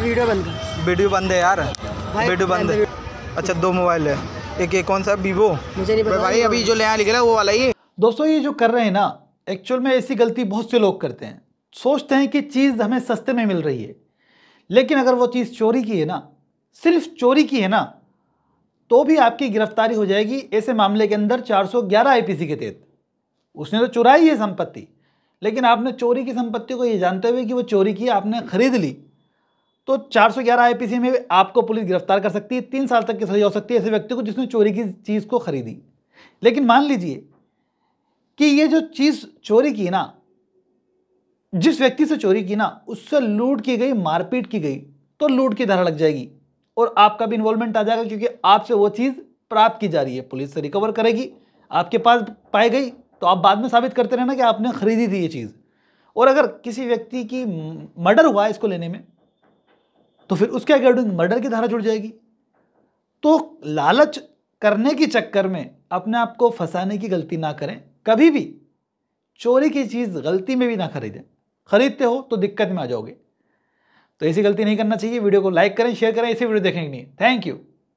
पहले वीडियो बंद है वीडियो बंद है यार वीडियो बंद है अच्छा दो मोबाइल है एक एक कौन सा वीवो मुझे नहीं पता भाई अभी जो नया है वो वाला ही दोस्तों ये जो कर रहे हैं ना एक्चुअल में ऐसी गलती बहुत से लोग करते हैं सोचते हैं कि चीज़ हमें सस्ते में मिल रही है लेकिन अगर वो चीज़ चोरी की है ना सिर्फ चोरी की है ना तो भी आपकी गिरफ्तारी हो जाएगी ऐसे मामले के अंदर 411 आईपीसी के तहत उसने तो चुराई है संपत्ति लेकिन आपने चोरी की संपत्ति को ये जानते हुए कि वो चोरी की आपने खरीद ली तो 411 आईपीसी में आपको पुलिस गिरफ्तार कर सकती है तीन साल तक की सजा हो सकती है ऐसे व्यक्ति को जिसने चोरी की चीज़ को खरीदी लेकिन मान लीजिए कि ये जो चीज़ चोरी की ना जिस व्यक्ति से चोरी की ना उससे लूट की गई मारपीट की गई तो लूट की धारा लग जाएगी और आपका भी इन्वॉल्वमेंट आ जाएगा क्योंकि आपसे वो चीज़ प्राप्त की जा रही है पुलिस से रिकवर करेगी आपके पास पाई गई तो आप बाद में साबित करते रहना कि आपने खरीदी थी ये चीज़ और अगर किसी व्यक्ति की मर्डर हुआ इसको लेने में तो फिर उसके अकॉर्डिंग मर्डर की धारा जुड़ जाएगी तो लालच करने के चक्कर में अपने आप को फंसाने की गलती ना करें कभी भी चोरी की चीज़ गलती में भी ना खरीदें खरीदते हो तो दिक्कत में आ जाओगे तो ऐसी गलती नहीं करना चाहिए वीडियो को लाइक करें शेयर करें ऐसी वीडियो देखेंगे नहीं थैंक यू